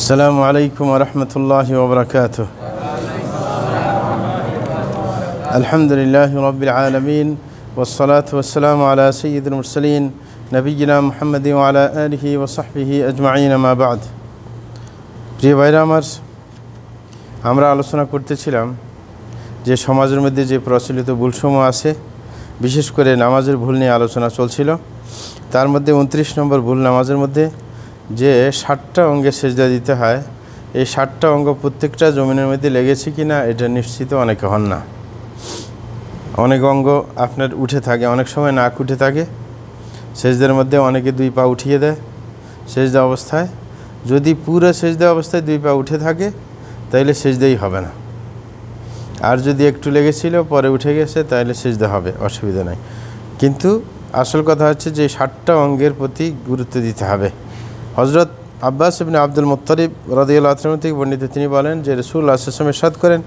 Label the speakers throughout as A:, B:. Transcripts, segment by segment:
A: السلام عليكم ورحمة الله وبركاته الحمد لله رب العالمين والصلاة والسلام على سيد المرسلين نبينا محمد وعلى آله وصحبه أجمعين ما بعد প্রিয় ভাইরা আমার আমরা আলোচনা করতেছিলাম যে সমাজের মধ্যে যে প্রচলিত ভুলসমূহ আছে বিশেষ করে নামাজের ভুল নিয়ে আলোচনা চলছিল তার মধ্যে উনত্রিশ নম্বর ভুল নামাজের মধ্যে যে ষাটটা অঙ্গে সেজদা দিতে হয় এই ষাটটা অঙ্গ প্রত্যেকটা জমিনের মধ্যে লেগেছে কি না এটা নিশ্চিত অনেকে হন না অনেক অঙ্গ আপনার উঠে থাকে অনেক সময় নাক উঠে থাকে সেজদের মধ্যে অনেকে দুই পা উঠিয়ে দেয় সেজদা অবস্থায় যদি পুরো সেজদা অবস্থায় দুই পা উঠে থাকে তাইলে সেজদেই হবে না আর যদি একটু লেগেছিল পরে উঠে গেছে তাহলে সেজদা হবে অসুবিধা নাই কিন্তু আসল কথা হচ্ছে যে ষাটটা অঙ্গের প্রতি গুরুত্ব দিতে হবে হজরত আব্বাস ইবিন আব্দুল মুতালিব রদিউল আতরম থেকে বর্ণিত তিনি বলেন যে রসুল আসমের সাদ করেন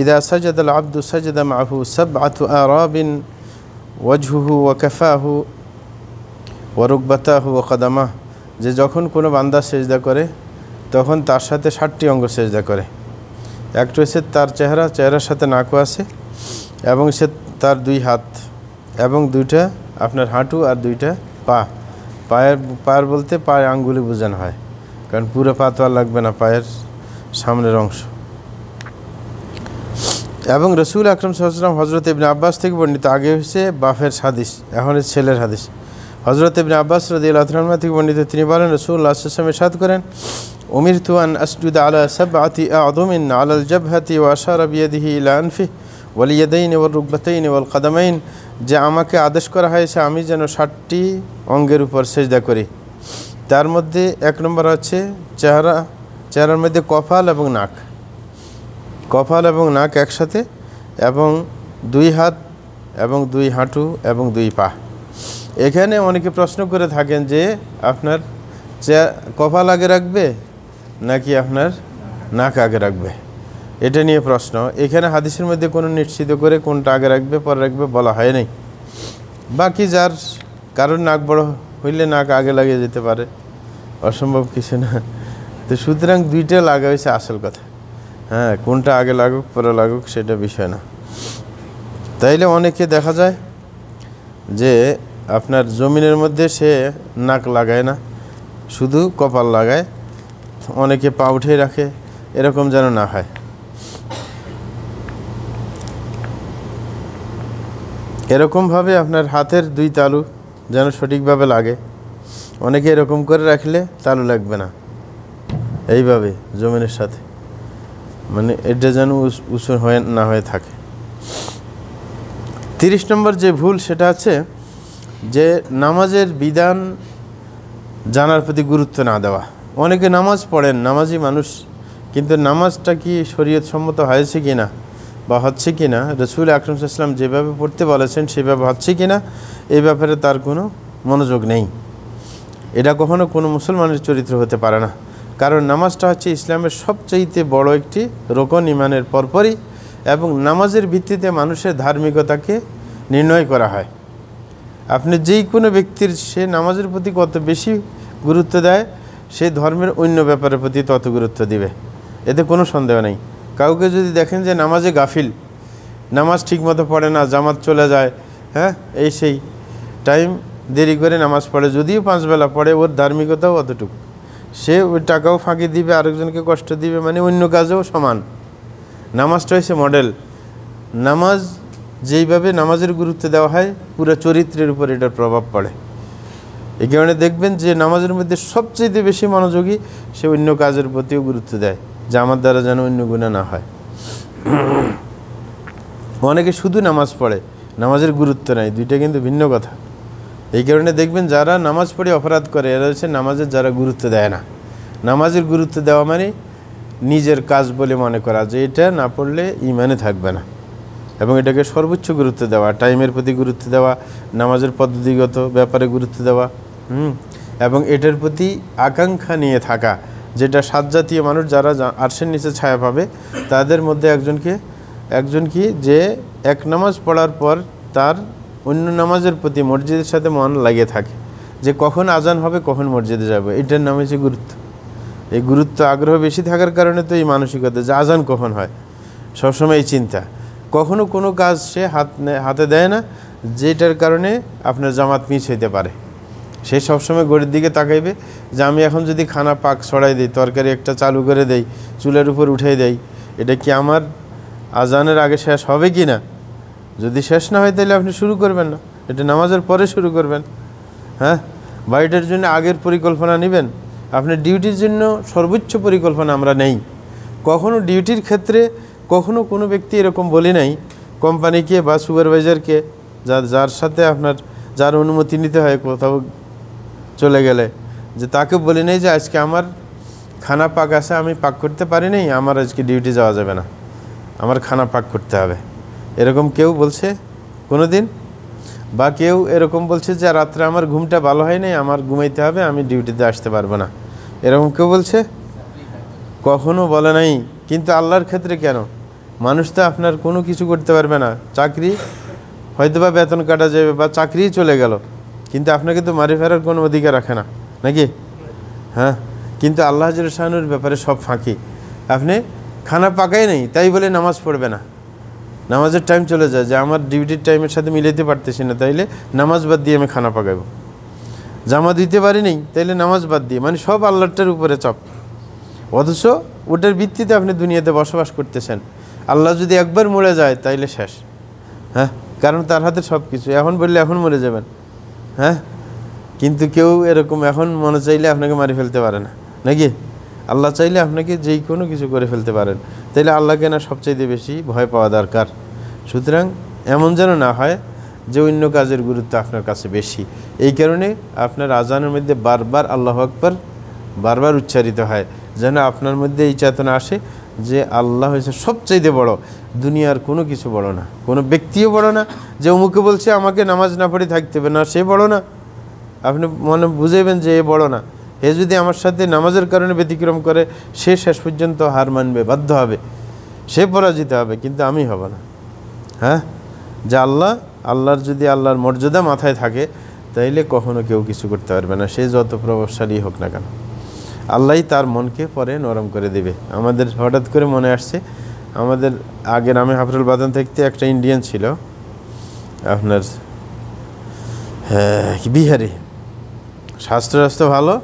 A: ইদা সাজাদ আল আব্দু সাজাদ মাহু সব আতু আরবিন ওয়াজহু ও কাফাহু ওয়ারুকবাতাহু ও কাদামাহ যে যখন কোনো বান্দা সেজদা করে তখন তার সাথে ষাটটি অঙ্গ সেজদা করে একটু এসে তার চেহারা চেহারার সাথে নাকু আছে এবং সে তার দুই হাত এবং দুইটা আপনার হাঁটু আর দুইটা পা পায়ের পায়ের বলতে পায়ের আঙ্গুলি বোঝানো হয় কারণ পুরো পাতোয়া আর লাগবে না পায়ের সামনের অংশ এবং রসুল আকরম সাহসালাম হজরত ইবিন আব্বাস থেকে বর্ণিত আগে হচ্ছে বাফের হাদিস এখন ছেলের হাদিস হজরত ইবিন আব্বাস রদি আল্লাহমা থেকে বর্ণিত তিনি বলেন রসুল আসলাম সাদ করেন উমির তুয়ান আসদুদ আল আসব আতি আদমিন জব হাতি ওয়াশার বিয়াদিহি ইলা আনফি ওয়ালিয়াদাইন ওয়াল রুকবাতাইন ওয়াল কাদামাইন যে আমাকে আদেশ করা হয়েছে আমি যেন ষাটটি অঙ্গের উপর সেজদা করি তার মধ্যে এক নম্বর হচ্ছে চেহারা চেহারার মধ্যে কপাল এবং নাক কপাল এবং নাক একসাথে এবং দুই হাত এবং দুই হাঁটু এবং দুই পা এখানে অনেকে প্রশ্ন করে থাকেন যে আপনার চে কপাল আগে রাখবে নাকি আপনার নাক আগে রাখবে এটা নিয়ে প্রশ্ন এখানে হাদিসের মধ্যে কোনো নিশ্চিত করে কোনটা আগে রাখবে পরে রাখবে বলা হয় নাই বাকি যার কারোর নাক বড় হইলে নাক আগে লাগিয়ে যেতে পারে অসম্ভব কিছু না তো সুতরাং দুইটা লাগা হয়েছে আসল কথা হ্যাঁ কোনটা আগে লাগুক পরে লাগুক সেটা বিষয় না তাইলে অনেকে দেখা যায় যে আপনার জমিনের মধ্যে সে নাক লাগায় না শুধু কপাল লাগায় অনেকে পা উঠে রাখে এরকম যেন না হয় এরকমভাবে আপনার হাতের দুই তালু যেন সঠিকভাবে লাগে অনেকে এরকম করে রাখলে তালু লাগবে না এইভাবে জমিনের সাথে মানে এটা যেন উঁচু হয়ে না হয়ে থাকে তিরিশ নম্বর যে ভুল সেটা আছে যে নামাজের বিধান জানার প্রতি গুরুত্ব না দেওয়া অনেকে নামাজ পড়েন নামাজি মানুষ কিন্তু নামাজটা কি শরীয়ত সম্মত হয়েছে কি না বা হচ্ছে কি না রসুল আকরম ইসলাম যেভাবে পড়তে বলেছেন সেভাবে হচ্ছে কি না এই ব্যাপারে তার কোনো মনোযোগ নেই এটা কখনো কোনো মুসলমানের চরিত্র হতে পারে না কারণ নামাজটা হচ্ছে ইসলামের সবচেয়ে বড় একটি রোকন ইমানের পরপরই এবং নামাজের ভিত্তিতে মানুষের ধার্মিকতাকে নির্ণয় করা হয় আপনি যেই কোনো ব্যক্তির সে নামাজের প্রতি কত বেশি গুরুত্ব দেয় সে ধর্মের অন্য ব্যাপারের প্রতি তত গুরুত্ব দিবে এতে কোনো সন্দেহ নেই কাউকে যদি দেখেন যে নামাজে গাফিল নামাজ ঠিকমতো পড়ে না জামাত চলে যায় হ্যাঁ এই সেই টাইম দেরি করে নামাজ পড়ে যদিও পাঁচবেলা পড়ে ওর ধার্মিকতাও অতটুকু সে ওই টাকাও ফাঁকি দিবে আরেকজনকে কষ্ট দিবে মানে অন্য কাজেও সমান নামাজটা হয়েছে মডেল নামাজ যেইভাবে নামাজের গুরুত্ব দেওয়া হয় পুরো চরিত্রের উপর এটার প্রভাব পড়ে এই কারণে দেখবেন যে নামাজের মধ্যে সবচেয়ে বেশি মনোযোগী সে অন্য কাজের প্রতিও গুরুত্ব দেয় যে আমার দ্বারা যেন অন্য গুণা না হয় অনেকে শুধু নামাজ পড়ে নামাজের গুরুত্ব নাই দুইটা কিন্তু ভিন্ন কথা এই কারণে দেখবেন যারা নামাজ পড়ে অপরাধ করে এরা হচ্ছে নামাজের যারা গুরুত্ব দেয় না নামাজের গুরুত্ব দেওয়া মানে নিজের কাজ বলে মনে করা যে এটা না পড়লে ইমানে থাকবে না এবং এটাকে সর্বোচ্চ গুরুত্ব দেওয়া টাইমের প্রতি গুরুত্ব দেওয়া নামাজের পদ্ধতিগত ব্যাপারে গুরুত্ব দেওয়া হুম এবং এটার প্রতি আকাঙ্ক্ষা নিয়ে থাকা যেটা সাত জাতীয় মানুষ যারা আর্শের নিচে ছায়া পাবে তাদের মধ্যে একজনকে একজন কি যে এক নামাজ পড়ার পর তার অন্য নামাজের প্রতি মসজিদের সাথে মন লাগে থাকে যে কখন আজান হবে কখন মসজিদে যাবে এটার নাম হচ্ছে গুরুত্ব এই গুরুত্ব আগ্রহ বেশি থাকার কারণে তো এই মানসিকতা যে আজান কখন হয় সবসময় এই চিন্তা কখনো কোনো কাজ সে হাত হাতে দেয় না যেটার কারণে আপনার জামাত মিস হইতে পারে সে সবসময় গড়ির দিকে তাকাইবে যে আমি এখন যদি খানা পাক ছড়াই দিই তরকারি একটা চালু করে দেই চুলের উপর উঠে দেই এটা কি আমার আজানের আগে শেষ হবে কি না যদি শেষ না হয় তাহলে আপনি শুরু করবেন না এটা নামাজের পরে শুরু করবেন হ্যাঁ বাড়িটার জন্য আগের পরিকল্পনা নেবেন আপনার ডিউটির জন্য সর্বোচ্চ পরিকল্পনা আমরা নেই কখনো ডিউটির ক্ষেত্রে কখনো কোনো ব্যক্তি এরকম বলি নাই কোম্পানিকে বা সুপারভাইজারকে যার যার সাথে আপনার যার অনুমতি নিতে হয় কোথাও চলে গেলে যে তাকে বলি নাই যে আজকে আমার খানা পাক আসে আমি পাক করতে পারি নাই আমার আজকে ডিউটি যাওয়া যাবে না আমার খানা পাক করতে হবে এরকম কেউ বলছে কোনো দিন বা কেউ এরকম বলছে যে রাত্রে আমার ঘুমটা ভালো হয় নাই আমার ঘুমাইতে হবে আমি ডিউটিতে আসতে পারবো না এরকম কেউ বলছে কখনো বলে নাই কিন্তু আল্লাহর ক্ষেত্রে কেন মানুষ তো আপনার কোনো কিছু করতে পারবে না চাকরি হয়তো বা বেতন কাটা যাবে বা চাকরিই চলে গেল কিন্তু আপনাকে তো মারি ফেরার কোনো অধিকার রাখে না নাকি হ্যাঁ কিন্তু আল্লাহ শাহানুর ব্যাপারে সব ফাঁকি আপনি খানা পাকাই নেই তাই বলে নামাজ পড়বে না নামাজের টাইম চলে যায় যে আমার ডিউটির টাইমের সাথে মিলাইতে পারতেছি না তাইলে নামাজ বাদ দিয়ে আমি খানা পাকাইব জামা দিতে পারি নেই তাইলে নামাজ বাদ দিয়ে মানে সব আল্লাহটার উপরে চপ অথচ ওটার ভিত্তিতে আপনি দুনিয়াতে বসবাস করতেছেন আল্লাহ যদি একবার মরে যায় তাইলে শেষ হ্যাঁ কারণ তার হাতে সব কিছু এখন বললে এখন মরে যাবেন হ্যাঁ কিন্তু কেউ এরকম এখন মনে চাইলে আপনাকে মারি ফেলতে পারে না নাকি আল্লাহ চাইলে আপনাকে যেই কোনো কিছু করে ফেলতে পারেন তাইলে আল্লাহকে না সবচাইতে বেশি ভয় পাওয়া দরকার সুতরাং এমন যেন না হয় যে অন্য কাজের গুরুত্ব আপনার কাছে বেশি এই কারণে আপনার আজানের মধ্যে বারবার আল্লাহ আকবর বারবার উচ্চারিত হয় যেন আপনার মধ্যে এই চেতনা আসে যে আল্লাহ হয়েছে সবচাইতে বড় দুনিয়ার কোনো কিছু বড় না কোনো ব্যক্তিও বড় না যে অমুকে বলছে আমাকে নামাজ না পড়ে থাকতে হবে না সে বড় না আপনি মনে বুঝাইবেন যে এ বড় না এ যদি আমার সাথে নামাজের কারণে ব্যতিক্রম করে সে শেষ পর্যন্ত হার মানবে বাধ্য হবে সে পরাজিত হবে কিন্তু আমি হব না হ্যাঁ যে আল্লাহ আল্লাহর যদি আল্লাহর মর্যাদা মাথায় থাকে তাইলে কখনো কেউ কিছু করতে পারবে না সে যত প্রভাবশালী হোক না কেন আল্লাহ তার মনকে পরে নরম করে দেবে আমাদের হঠাৎ করে মনে আসছে আমাদের আগে নামে হাফরুল বাদান থাকতে একটা ইন্ডিয়ান ছিল আপনার হ্যাঁ বিহারি স্বাস্থ্য স্বাস্থ্য ভালো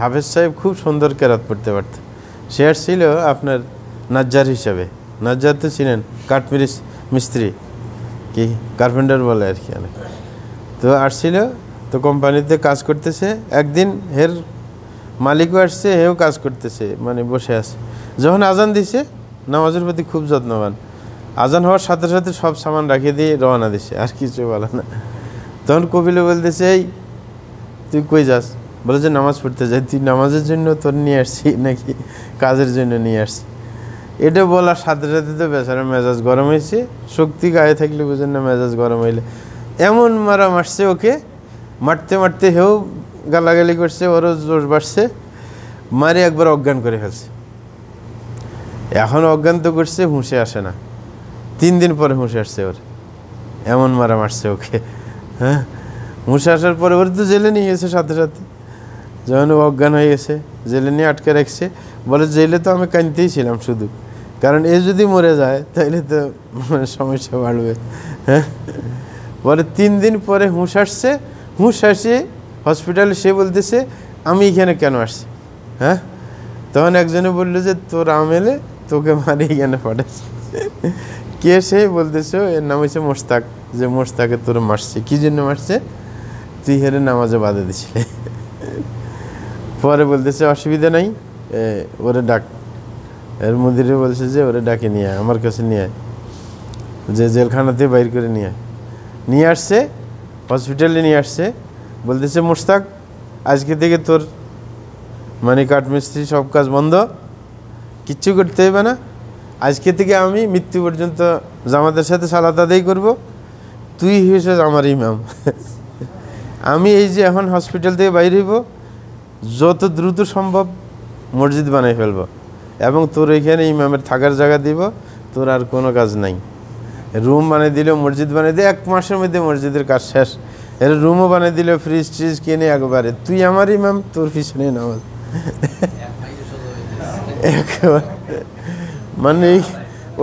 A: হাফেজ সাহেব খুব সুন্দর কেরাত পড়তে পারত সে ছিল আপনার নাজ্জার হিসাবে নাজ্জার তো ছিলেন কাঠমির মিস্ত্রি কি কার্পেন্টার বলে আর কি অনেক তো আসছিল তো কোম্পানিতে কাজ করতেছে একদিন হের মালিকও আসছে হেও কাজ করতেছে মানে বসে আছে যখন আজান দিছে নামাজের প্রতি খুব যত্নবান আজান হওয়ার সাথে সাথে সব সামান রাখিয়ে দিয়ে রওনা দিছে আর কিছু বলে না তখন কপিলে বলতেছে এই তুই কই যাস বলে যে নামাজ পড়তে যাই তুই নামাজের জন্য তোর নিয়ে আসছি নাকি কাজের জন্য নিয়ে আসছি এটা বলার সাথে সাথে তো বেচারা মেজাজ গরম হয়েছে শক্তি গায়ে থাকলে বুঝেন না মেজাজ গরম হইলে এমন মারা মারছে ওকে মারতে মারতে হেউ গালাগালি করছে ওরও জোর বাড়ছে মারে একবার অজ্ঞান করে ফেলছে এখন অজ্ঞান তো করছে হুঁশে আসে না তিন দিন পরে হুঁশে আসছে ওর এমন মারা মারছে ওকে হ্যাঁ হুঁশে আসার পরে ওর তো জেলে নিয়ে গেছে সাথে সাথে যখন অজ্ঞান হয়ে গেছে জেলে নিয়ে আটকে রাখছে বলে জেলে তো আমি কানতেই ছিলাম শুধু কারণ এ যদি মরে যায় তাহলে তো মানে সমস্যা বাড়বে হ্যাঁ পরে তিন দিন পরে হুঁশ আসছে হুঁশ আসে হসপিটালে সে বলতেছে আমি এখানে কেন আসছি হ্যাঁ তখন একজনে বললো যে তোর আমেলে তোকে মারি এখানে পাঠাচ্ছি কে সে বলতেছে এর নাম হচ্ছে মোস্তাক যে মোস্তাকে তোর মারছে কী জন্য মারছে তুই হেরে নামাজে বাধা দিছিলে পরে বলতেছে অসুবিধা নাই ওরে ডাক এর মন্দিরে বলছে যে ওরে ডাকে নিয়ে আয় আমার কাছে নিয়ে আয় যে জেলখানাতে বাইর করে নিয়ে আয় নিয়ে আসছে হসপিটালে নিয়ে আসছে বলতেছে মুশতাক আজকে থেকে তোর মানে কাঠমিস্ত্রি সব কাজ বন্ধ কিচ্ছু করতে হবে না আজকে থেকে আমি মৃত্যু পর্যন্ত জামাতের সাথে সালাত আদায় করব তুই হয়েছে আমার ইমাম আমি এই যে এখন হসপিটাল থেকে বাইর হইব যত দ্রুত সম্ভব মসজিদ বানাই ফেলব এবং তোর এখানে ইমামের থাকার জায়গা দিব তোর আর কোনো কাজ নাই রুম বানিয়ে দিলেও মসজিদ বানিয়ে দিয়ে এক মাসের মধ্যে মসজিদের কাজ শেষ এর রুমও বানিয়ে দিল ফ্রিজ ট্রিজ কিনে একবারে তুই আমার ইমাম তোর পিছনে নামাজ মানে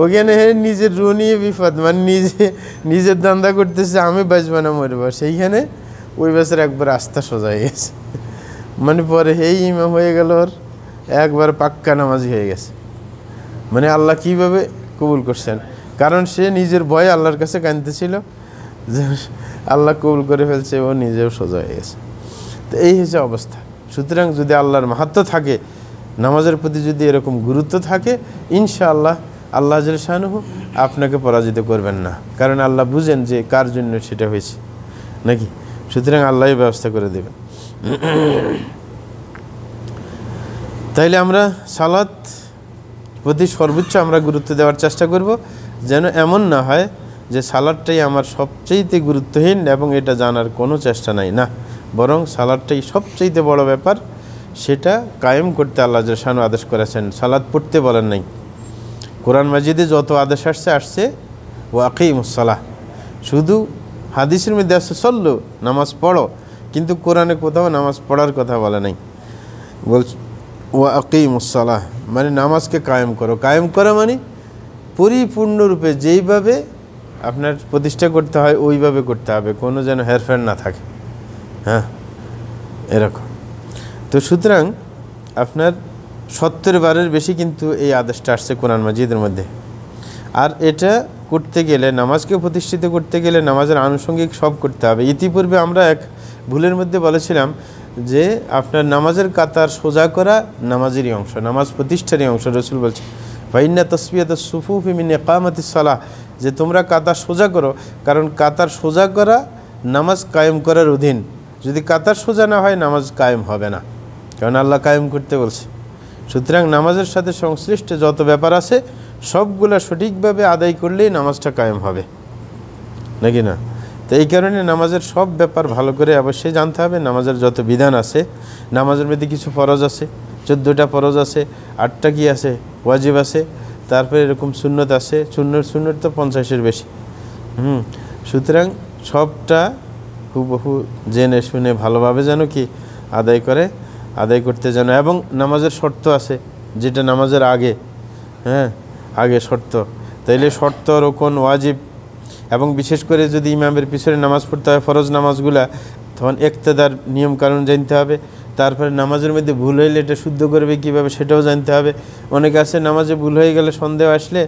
A: ওখানে হে নিজের রু নিয়ে বিপদ মানে নিজে নিজের দান্দা করতেছে আমি বাঁচবো না মরবো সেইখানে ওই বছর একবার আস্থা সোজা হয়ে গেছে মানে পরে হেই ইমাম হয়ে গেল ওর একবার পাক্কা নামাজ হয়ে গেছে মানে আল্লাহ কিভাবে কবুল করছেন কারণ সে নিজের ভয়ে আল্লাহর কাছে কানতেছিল যে আল্লাহ কবুল করে ফেলছে ও নিজেও সোজা হয়ে গেছে তো এই হচ্ছে অবস্থা সুতরাং যদি আল্লাহর মাহাত্ম থাকে নামাজের প্রতি যদি এরকম গুরুত্ব থাকে ইনশাআল্লাহ আল্লাহ শাহানহু আপনাকে পরাজিত করবেন না কারণ আল্লাহ বুঝেন যে কার জন্য সেটা হয়েছে নাকি সুতরাং আল্লাহ ব্যবস্থা করে দেবেন তাইলে আমরা সালাত প্রতি সর্বোচ্চ আমরা গুরুত্ব দেওয়ার চেষ্টা করব যেন এমন না হয় যে সালাডটাই আমার সবচেয়েতে গুরুত্বহীন এবং এটা জানার কোনো চেষ্টা নাই না বরং সালাডটাই সবচেয়েতে বড় ব্যাপার সেটা কায়েম করতে আল্লাহ জসানু আদেশ করেছেন সালাদ পড়তে বলেন নাই কোরআন মাজিদে যত আদেশ আসছে আসছে ওয়াকি মুসালাহ শুধু হাদিসের মধ্যে আসছে চললো নামাজ পড়ো কিন্তু কোরআনে কোথাও নামাজ পড়ার কথা বলে নাই বলছে ওয়াকি মুসালাহ মানে নামাজকে কায়েম করো কায়েম করা মানে পরিপূর্ণরূপে যেইভাবে আপনার প্রতিষ্ঠা করতে হয় ওইভাবে করতে হবে কোনো যেন হেরফের না থাকে হ্যাঁ এরকম তো সুতরাং আপনার সত্তর বারের বেশি কিন্তু এই আদেশটা আসছে কোরআন মাজিদের মধ্যে আর এটা করতে গেলে নামাজকে প্রতিষ্ঠিত করতে গেলে নামাজের আনুষঙ্গিক সব করতে হবে ইতিপূর্বে আমরা এক ভুলের মধ্যে বলেছিলাম যে আপনার নামাজের কাতার সোজা করা নামাজেরই অংশ নামাজ প্রতিষ্ঠারই অংশ রসুল বলছে ফাইন্না তসবিয়াত সুফুফি মিন কামাতি সালাহ যে তোমরা কাতার সোজা করো কারণ কাতার সোজা করা নামাজ কায়েম করার অধীন যদি কাতার সোজা না হয় নামাজ কায়েম হবে না কারণ আল্লাহ কায়েম করতে বলছে সুতরাং নামাজের সাথে সংশ্লিষ্ট যত ব্যাপার আছে সবগুলা সঠিকভাবে আদায় করলেই নামাজটা কায়েম হবে নাকি না তো এই কারণে নামাজের সব ব্যাপার ভালো করে অবশ্যই জানতে হবে নামাজের যত বিধান আছে নামাজের মধ্যে কিছু ফরজ আছে চোদ্দোটা ফরজ আছে আটটা কি আছে ওয়াজিব আছে তারপরে এরকম সুন্নত আছে সুন্নত সুন্নত তো পঞ্চাশের বেশি হুম সুতরাং সবটা হুবহু জেনে শুনে ভালোভাবে যেন কি আদায় করে আদায় করতে যেন এবং নামাজের শর্ত আছে যেটা নামাজের আগে হ্যাঁ আগে শর্ত তাইলে শর্ত রোকন ওয়াজিব এবং বিশেষ করে যদি ইমামের পিছনে নামাজ পড়তে হয় ফরজ নামাজগুলা তখন একতেদার নিয়মকানুন জানতে হবে তারপরে নামাজের মধ্যে ভুল হইলে এটা শুদ্ধ করবে কিভাবে সেটাও জানতে হবে অনেক আছে নামাজে ভুল হয়ে গেলে সন্দেহ আসলে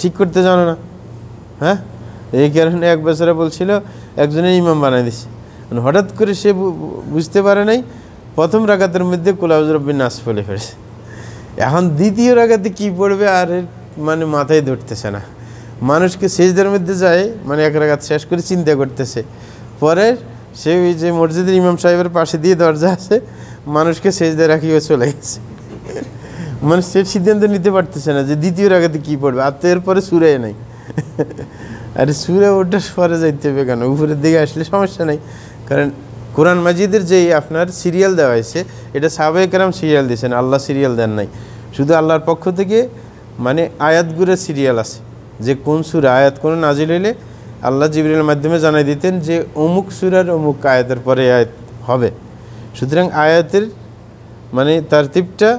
A: ঠিক করতে জানো না হ্যাঁ এই কারণে এক বছরে বলছিল একজনের ইমাম বানাই দিছে মানে হঠাৎ করে সে বুঝতে পারে নাই প্রথম রাগাতের মধ্যে কোলাউজ রব্বিন নাচ বলে ফেলেছে এখন দ্বিতীয় রাগাতে কি পড়বে আর মানে মাথায় ধরতেছে না মানুষকে সেজদের মধ্যে যায় মানে এক রাগাত শেষ করে চিন্তা করতেছে পরের সে ওই যে মসজিদের ইমাম সাহেবের পাশে দিয়ে দরজা আছে মানুষকে দিয়ে রাখিও চলে গেছে মানে সে সিদ্ধান্ত নিতে পারতেছে না যে দ্বিতীয় রাখাতে কী পড়বে আর তো এরপরে সুরে নাই আরে সুরে ওটা সরে যাইতে হবে কেন উপরের দিকে আসলে সমস্যা নেই কারণ কোরআন মাজিদের যে আপনার সিরিয়াল দেওয়া হয়েছে এটা সাবেকরাম সিরিয়াল দিয়েছেন আল্লাহ সিরিয়াল দেন নাই শুধু আল্লাহর পক্ষ থেকে মানে আয়াতগুরের সিরিয়াল আছে যে কোন সুরে আয়াত কোনো নাজিল হইলে আল্লাহ জিবরিলের মাধ্যমে জানাই দিতেন যে অমুক সুরার অমুক আয়াতের পরে আয়াত হবে সুতরাং আয়াতের মানে তার তিপটা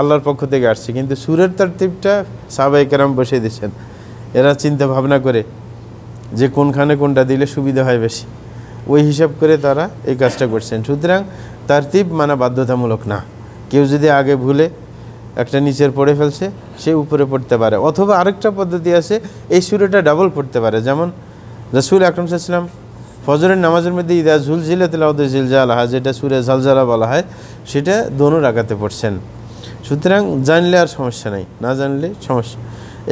A: আল্লাহর পক্ষ থেকে আসছে কিন্তু সুরের তার তিপটা সাবাই কেরাম বসে দিচ্ছেন এরা চিন্তা ভাবনা করে যে কোনখানে কোনটা দিলে সুবিধা হয় বেশি ওই হিসাব করে তারা এই কাজটা করছেন সুতরাং তার তিপ মানা বাধ্যতামূলক না কেউ যদি আগে ভুলে একটা নিচের পড়ে ফেলছে সে উপরে পড়তে পারে অথবা আরেকটা পদ্ধতি আছে এই সুরেটা ডাবল পড়তে পারে যেমন রসুল আকরম সাল্লাম ফজরের নামাজের মধ্যে ইদা ঝুলঝিলা তেলাউদ্দে হয় যেটা সুরে ঝালজালা বলা হয় সেটা দনু রাখাতে পড়ছেন সুতরাং জানলে আর সমস্যা নাই না জানলে সমস্যা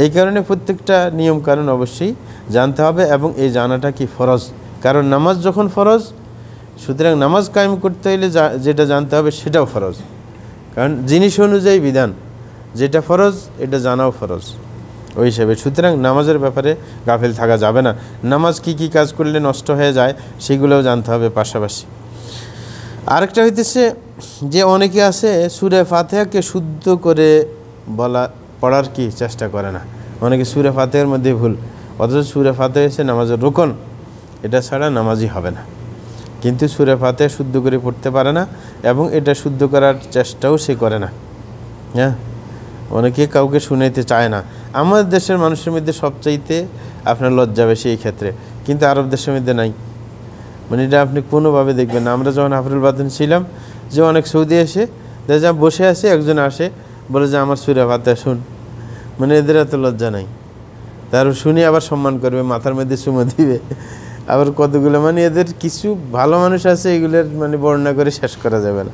A: এই কারণে প্রত্যেকটা নিয়ম কারণ অবশ্যই জানতে হবে এবং এই জানাটা কি ফরজ কারণ নামাজ যখন ফরজ সুতরাং নামাজ কায়েম করতে হলে যেটা জানতে হবে সেটাও ফরজ কারণ জিনিস অনুযায়ী বিধান যেটা ফরজ এটা জানাও ফরজ ওই হিসেবে সুতরাং নামাজের ব্যাপারে গাফিল থাকা যাবে না নামাজ কি কি কাজ করলে নষ্ট হয়ে যায় সেগুলোও জানতে হবে পাশাপাশি আরেকটা হইতেছে যে অনেকে আছে সুরে ফাতেহাকে শুদ্ধ করে বলা পড়ার কি চেষ্টা করে না অনেকে সুরে ফাতেহার মধ্যে ভুল অথচ সুরে ফাতে হচ্ছে নামাজের রোকন এটা ছাড়া নামাজই হবে না কিন্তু সুরে ফাতে শুদ্ধ করে পড়তে পারে না এবং এটা শুদ্ধ করার চেষ্টাও সে করে না হ্যাঁ অনেকে কাউকে শুনাইতে চায় না আমাদের দেশের মানুষের মধ্যে সবচাইতে আপনার লজ্জা বেশি এই ক্ষেত্রে কিন্তু আরব দেশের মধ্যে নাই মানে এটা আপনি কোনোভাবে দেখবেন না আমরা যখন আফরুল বাদিন ছিলাম যে অনেক সৌদি এসে যা বসে আসে একজন আসে বলে যে আমার সুরে ভাতা শুন মানে এদের এত লজ্জা নাই তার শুনে আবার সম্মান করবে মাথার মধ্যে সুমো দিবে আবার কতগুলো মানে এদের কিছু ভালো মানুষ আছে এগুলোর মানে বর্ণনা করে শেষ করা যাবে না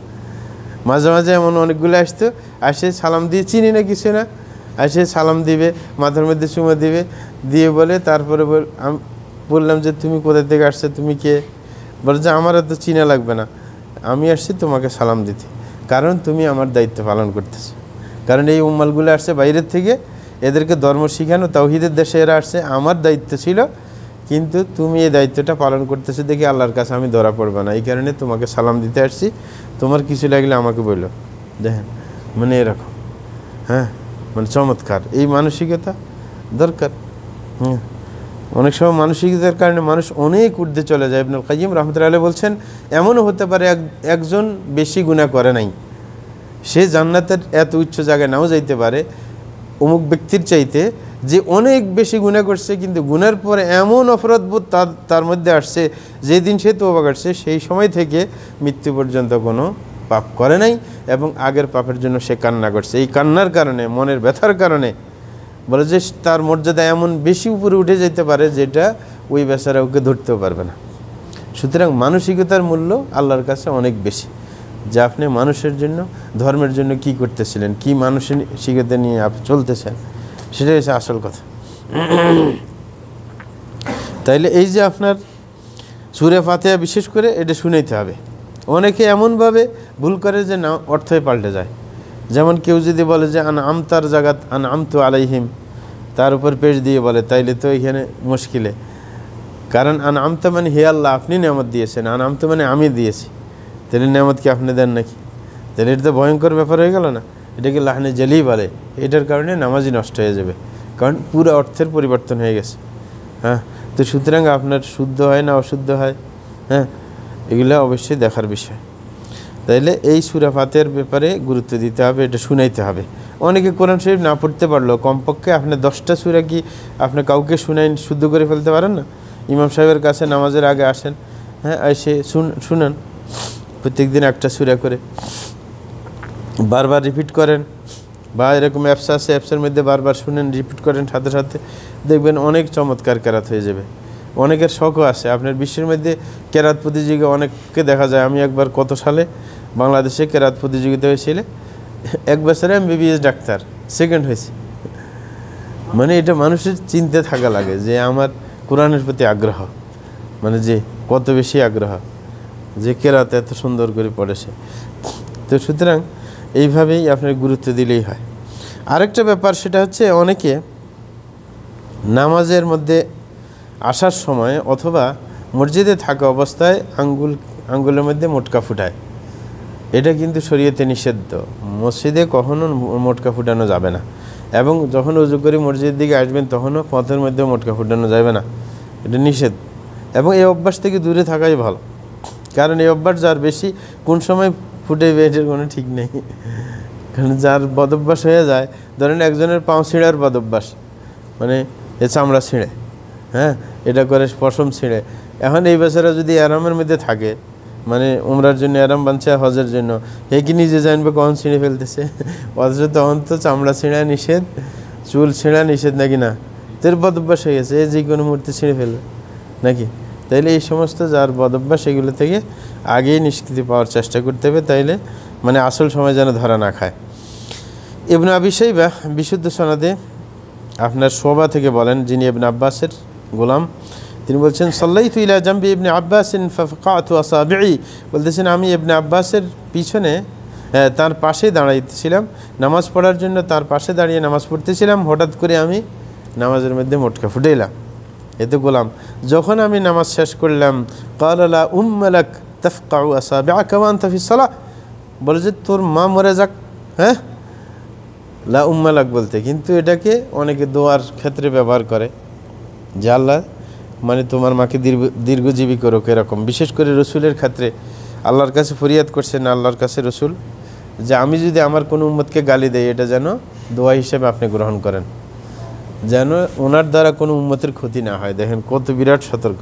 A: মাঝে মাঝে এমন অনেকগুলো আসতো আসে সালাম দিয়ে চিনি না কিছু না আসে সালাম দিবে মাথার মধ্যে সুমা দিবে দিয়ে বলে তারপরে আমি বললাম যে তুমি কোথা থেকে আসছো তুমি কে বলে যে আমার এত চিনা লাগবে না আমি আসছি তোমাকে সালাম দিতে কারণ তুমি আমার দায়িত্ব পালন করতেছো কারণ এই উম্মালগুলো আসছে বাইরের থেকে এদেরকে ধর্ম শিখানো হিদের দেশে এরা আসছে আমার দায়িত্ব ছিল কিন্তু তুমি এই দায়িত্বটা পালন করতেছো দেখি আল্লাহর কাছে আমি ধরা পড়বো না এই কারণে তোমাকে সালাম দিতে আসছি তোমার কিছু লাগলে আমাকে বলো দেখেন মানে এরকম হ্যাঁ মানে চমৎকার এই মানসিকতা দরকার হ্যাঁ অনেক সময় মানসিকতার কারণে মানুষ অনেক উর্ধে চলে যায় আপনার কাজিম রহমতুল্লাহ আলী বলছেন এমনও হতে পারে একজন বেশি গুণা করে নাই সে জান্নাতের এত উচ্চ জায়গায় নাও যাইতে পারে অমুক ব্যক্তির চাইতে যে অনেক বেশি গুণা করছে কিন্তু গুণার পরে এমন অপরাধবোধ তার তার মধ্যে আসছে যেদিন সে তোবা কাটছে সেই সময় থেকে মৃত্যু পর্যন্ত কোনো পাপ করে নাই এবং আগের পাপের জন্য সে কান্না করছে এই কান্নার কারণে মনের ব্যথার কারণে বলে যে তার মর্যাদা এমন বেশি উপরে উঠে যেতে পারে যেটা ওই বেচারা ওকে ধরতেও পারবে না সুতরাং মানসিকতার মূল্য আল্লাহর কাছে অনেক বেশি যে আপনি মানুষের জন্য ধর্মের জন্য কি করতেছিলেন কি মানুষের শিখতে নিয়ে আপনি চলতেছেন সেটাই হচ্ছে আসল কথা তাইলে এই যে আপনার সুরে ফাতেয়া বিশেষ করে এটা শুনেতে হবে অনেকে এমনভাবে ভুল করে যে না অর্থই পাল্টে যায় যেমন কেউ যদি বলে যে আন আমতার জাগাত আন তো আলাইহিম তার উপর পেশ দিয়ে বলে তাইলে তো এখানে মুশকিলে কারণ আন আমতা মানে হে আল্লাহ আপনি আমার দিয়েছেন আন আমতো মানে আমি দিয়েছি তেলের নিয়ামত কি আপনি দেন নাকি তাহলে এটা তো ভয়ঙ্কর ব্যাপার হয়ে গেল না এটাকে লাহনে জেলেই বলে এটার কারণে নামাজই নষ্ট হয়ে যাবে কারণ পুরো অর্থের পরিবর্তন হয়ে গেছে হ্যাঁ তো সুতরাং আপনার শুদ্ধ হয় না অশুদ্ধ হয় হ্যাঁ এগুলো অবশ্যই দেখার বিষয় তাইলে এই সুরাফাতের ব্যাপারে গুরুত্ব দিতে হবে এটা শুনাইতে হবে অনেকে কোরআন শরীফ না পড়তে পারলো কমপক্ষে আপনি দশটা সুরা কি আপনি কাউকে শুনাই শুদ্ধ করে ফেলতে পারেন না ইমাম সাহেবের কাছে নামাজের আগে আসেন হ্যাঁ এসে শুন শুনান প্রত্যেক দিন একটা সুরা করে বারবার রিপিট করেন বা এরকম অ্যাপস আছে অ্যাপসের মধ্যে বারবার শুনেন রিপিট করেন সাথে সাথে দেখবেন অনেক চমৎকার কেরাত হয়ে যাবে অনেকের শখও আছে আপনার বিশ্বের মধ্যে কেরাত প্রতিযোগী অনেককে দেখা যায় আমি একবার কত সালে বাংলাদেশে কেরাত প্রতিযোগিতা হয়েছিল এক বছরে এম বিবিএস ডাক্তার সেকেন্ড হয়েছি মানে এটা মানুষের চিনতে থাকা লাগে যে আমার কোরআনের প্রতি আগ্রহ মানে যে কত বেশি আগ্রহ যে কেরাতে এত সুন্দর করে পড়ে সে তো সুতরাং এইভাবেই আপনার গুরুত্ব দিলেই হয় আরেকটা ব্যাপার সেটা হচ্ছে অনেকে নামাজের মধ্যে আসার সময় অথবা মসজিদে থাকা অবস্থায় আঙ্গুল আঙ্গুলের মধ্যে মোটকা ফুটায় এটা কিন্তু শরীয়তে নিষেদ্ধ মসজিদে কখনও মোটকা ফুটানো যাবে না এবং যখন উজু করে মসজিদের দিকে আসবেন তখনও পথের মধ্যে মোটকা ফুটানো যাবে না এটা নিষেধ এবং এই অভ্যাস থেকে দূরে থাকাই ভালো কারণ এই অভ্যাস যার বেশি কোন সময় ফুটে বেটের কোনো ঠিক নেই কারণ যার বদভ্যাস হয়ে যায় ধরেন একজনের পাও ছিঁড়ার বদভ্যাস মানে এ চামড়া ছিঁড়ে হ্যাঁ এটা করে পশম ছিঁড়ে এখন এই বেচারা যদি আরামের মধ্যে থাকে মানে উমরার জন্য আরাম বানছে হজের জন্য এ কি নিজে জানবে কখন ছিঁড়ে ফেলতেছে অথচ তখন তো চামড়া ছিঁড়া নিষেধ চুল ছিঁড়া নিষেধ নাকি না তোর বদভ্যাস হয়ে গেছে এ যে কোনো মুহূর্তে ছিঁড়ে ফেলবে নাকি তাইলে এই সমস্ত যার বদভ্যাস এগুলো থেকে আগেই নিষ্কৃতি পাওয়ার চেষ্টা করতে হবে তাইলে মানে আসল সময় যেন ধরা না খায় এবনা আবি সাইবা বিশুদ্ধ সনাদে আপনার শোভা থেকে বলেন যিনি এবনে আব্বাসের গোলাম তিনি বলছেন সাল্লাই তু ইলা জাম্বি ইবনে আব্বাসিন ফাতু বেড়ি বলতেছেন আমি এবনে আব্বাসের পিছনে তার পাশে দাঁড়াইতেছিলাম নামাজ পড়ার জন্য তার পাশে দাঁড়িয়ে নামাজ পড়তেছিলাম হঠাৎ করে আমি নামাজের মধ্যে মোটকা ফুটাইলাম এতে গোলাম যখন আমি নামাজ শেষ করলাম কালা উম্মালাক তফকাউ আসা বেআকান তফিসালা বলে যে তোর মা মরে যাক হ্যাঁ লা উম্মালাক বলতে কিন্তু এটাকে অনেকে দোয়ার ক্ষেত্রে ব্যবহার করে যে আল্লাহ মানে তোমার মাকে দীর্ঘ দীর্ঘজীবী করুক এরকম বিশেষ করে রসুলের ক্ষেত্রে আল্লাহর কাছে ফরিয়াদ করছেন আল্লাহর কাছে রসুল যে আমি যদি আমার কোনো উম্মতকে গালি দেই এটা যেন দোয়া হিসেবে আপনি গ্রহণ করেন যেন ওনার দ্বারা কোনো উন্মতের ক্ষতি না হয় দেখেন কত বিরাট সতর্ক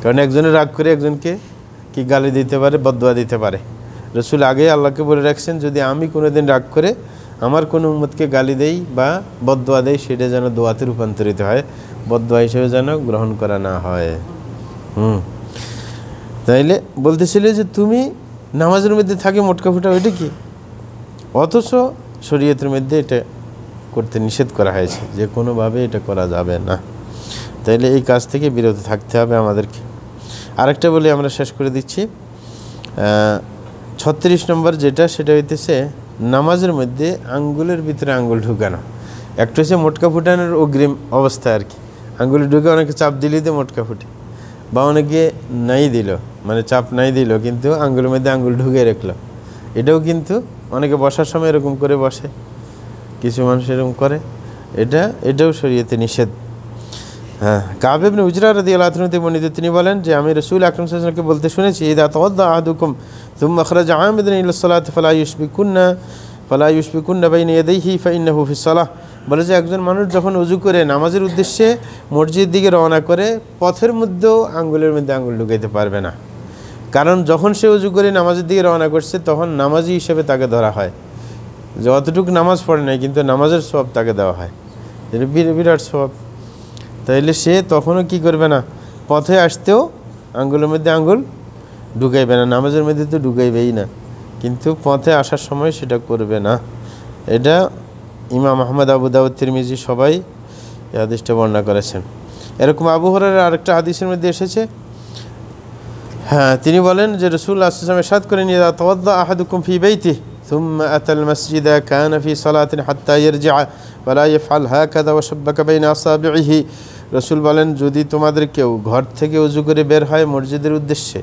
A: কারণ একজনের রাগ করে একজনকে কি গালি দিতে পারে বদুয়া দিতে পারে রসুল আগে আল্লাহকে বলে রাখছেন যদি আমি কোনো দিন রাগ করে আমার কোনো উম্মতকে গালি দেই বা বদুয়া দেই সেটা যেন দোয়াতে রূপান্তরিত হয় বদুয়া হিসেবে যেন গ্রহণ করা না হয় হুম তাইলে বলতেছিলে যে তুমি নামাজের মধ্যে থাকে মোটকা ফুটা ওইটা কি অথচ শরীয়তের মধ্যে এটা করতে নিষেধ করা হয়েছে যে কোনোভাবে এটা করা যাবে না তাইলে এই কাজ থেকে বিরত থাকতে হবে আমাদেরকে আরেকটা বলে আমরা শেষ করে দিচ্ছি ছত্রিশ নম্বর যেটা সেটা হইতেছে নামাজের মধ্যে আঙ্গুলের ভিতরে আঙ্গুল ঢুকানো একটা হচ্ছে মোটকা ফুটানোর অগ্রিম অবস্থা আর কি আঙ্গুলে ঢুকে অনেকে চাপ দিলেই দিয়ে মোটকা ফুটে বা অনেকে নাই দিল মানে চাপ নাই দিল কিন্তু আঙ্গুলের মধ্যে আঙ্গুল ঢুকে রাখলো এটাও কিন্তু অনেকে বসার সময় এরকম করে বসে কিছু মানুষ এরকম করে এটা এটাও শরীয়তে নিষেধ হ্যাঁ কাবেবনে উজরা রদি আলাহনতে বর্ণিত তিনি বলেন যে আমি রসুল আকরম সাহসকে বলতে শুনেছি এই দাত আহাদুকুম তুম মখরাজ আহমেদিন ইসলাত ফালা ইউসবিকুন্না ফালা ইউসবিকুন্না বাইন ইয়াদাইহি ফাইন্না হুফিসালাহ বলে যে একজন মানুষ যখন উজু করে নামাজের উদ্দেশ্যে মসজিদের দিকে রওনা করে পথের মধ্যেও আঙ্গুলের মধ্যে আঙ্গুল ঢুকাইতে পারবে না কারণ যখন সে উজু করে নামাজের দিকে রওনা করছে তখন নামাজি হিসেবে তাকে ধরা হয় যে অতটুকু নামাজ পড়ে নাই কিন্তু নামাজের সব তাকে দেওয়া হয় বিরাট সব তাইলে সে তখনও কি করবে না পথে আসতেও আঙ্গুলের মধ্যে আঙ্গুল ঢুকাইবে না নামাজের মধ্যে তো ঢুকাইবেই না কিন্তু পথে আসার সময় সেটা করবে না এটা ইমাম আহমেদ আবু দাউদ্দির মিজি সবাই এই আদেশটা বর্ণনা করেছেন এরকম আবু হরের আরেকটা আদেশের মধ্যে এসেছে হ্যাঁ তিনি বলেন যে রসুল আসলামের সাত করে নিয়ে তদ্দা আহাদুকুম ফি বেইতি ثم أتى المسجد كان في صلاة حتى يرجع ولا يفعل هكذا وشبك بين أصابعه রসুল বলেন যদি তোমাদের কেউ ঘর থেকে উজু করে বের হয় মসজিদের উদ্দেশ্যে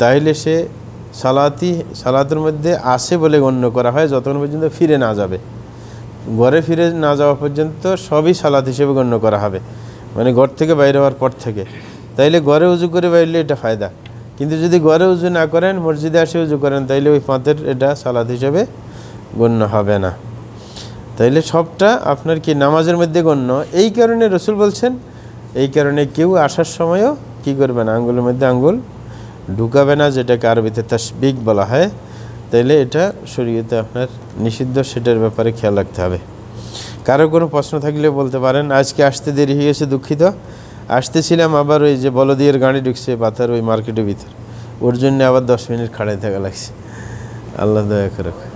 A: তাহলে সে সালাতি সালাতের মধ্যে আসে বলে গণ্য করা হয় যতক্ষণ পর্যন্ত ফিরে না যাবে ঘরে ফিরে না যাওয়া পর্যন্ত সবই সালাত হিসেবে গণ্য করা হবে মানে ঘর থেকে বাইরে হওয়ার পর থেকে তাইলে ঘরে উজু করে বাইরলে এটা ফায়দা কিন্তু যদি ঘরে উজু না করেন মসজিদে আসে উজু করেন তাইলে ওই পাঁতের এটা সালাদ হিসেবে গণ্য হবে না তাইলে সবটা আপনার কি নামাজের মধ্যে গণ্য এই কারণে রসুল বলছেন এই কারণে কেউ আসার সময়ও কি করবে না আঙ্গুলের মধ্যে আঙ্গুল ঢুকাবে না যেটাকে আরবিতে তাসবিক বলা হয় তাইলে এটা শরীয়তে আপনার নিষিদ্ধ সেটার ব্যাপারে খেয়াল রাখতে হবে কারো কোনো প্রশ্ন থাকলে বলতে পারেন আজকে আসতে দেরি হয়ে গেছে দুঃখিত আসতেছিলাম আবার ওই যে বলদিয়ের গাড়ি ঢুকছে পাতার ওই মার্কেটের ভিতর ওর জন্য আবার দশ মিনিট খাড়াই থাকা লাগছে আল্লাহ দয়া করে